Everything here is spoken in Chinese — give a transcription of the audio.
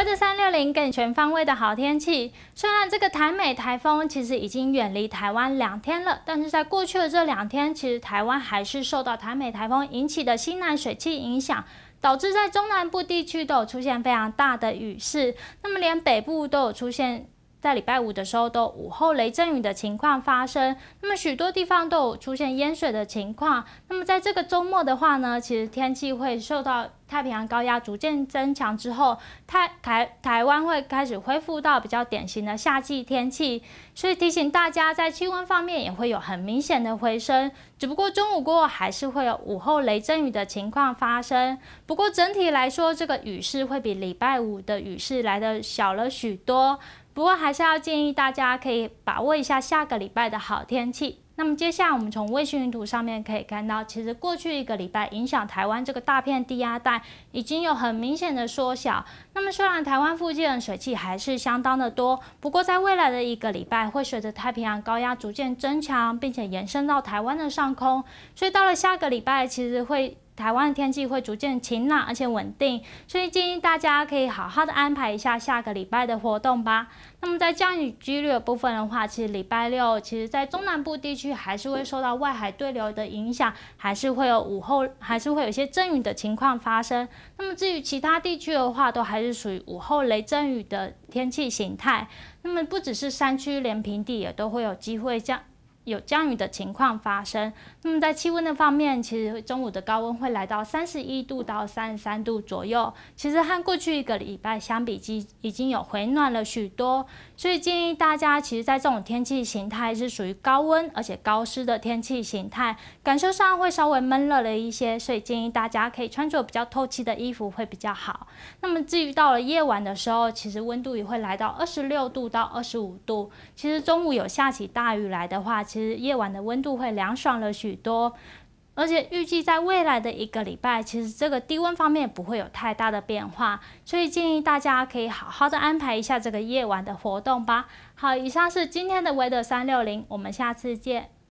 随着三六零更全方位的好天气，虽然这个台美台风其实已经远离台湾两天了，但是在过去的这两天，其实台湾还是受到台美台风引起的西南水汽影响，导致在中南部地区都有出现非常大的雨势，那么连北部都有出现。在礼拜五的时候，都午后雷阵雨的情况发生，那么许多地方都有出现淹水的情况。那么在这个周末的话呢，其实天气会受到太平洋高压逐渐增强之后，台台台湾会开始恢复到比较典型的夏季天气，所以提醒大家在气温方面也会有很明显的回升。只不过中午过后还是会有午后雷阵雨的情况发生，不过整体来说，这个雨势会比礼拜五的雨势来的小了许多。不过还是要建议大家可以把握一下下个礼拜的好天气。那么接下来我们从卫星云图上面可以看到，其实过去一个礼拜影响台湾这个大片低压带已经有很明显的缩小。那么虽然台湾附近的水汽还是相当的多，不过在未来的一个礼拜会随着太平洋高压逐渐增强，并且延伸到台湾的上空，所以到了下个礼拜其实会。台湾的天气会逐渐晴朗，而且稳定，所以建议大家可以好好的安排一下下个礼拜的活动吧。那么在降雨几率的部分的话，其实礼拜六其实在中南部地区还是会受到外海对流的影响，还是会有午后还是会有些阵雨的情况发生。那么至于其他地区的话，都还是属于午后雷阵雨的天气形态。那么不只是山区，连平地也都会有机会降。有降雨的情况发生。那么在气温的方面，其实中午的高温会来到三十一度到三十三度左右。其实和过去一个礼拜相比，已已经有回暖了许多。所以建议大家，其实，在这种天气形态是属于高温而且高湿的天气形态，感受上会稍微闷热了一些。所以建议大家可以穿着比较透气的衣服会比较好。那么至于到了夜晚的时候，其实温度也会来到二十六度到二十五度。其实中午有下起大雨来的话，其夜晚的温度会凉爽了许多，而且预计在未来的一个礼拜，其实这个低温方面不会有太大的变化，所以建议大家可以好好的安排一下这个夜晚的活动吧。好，以上是今天的 Weather 三六零，我们下次见。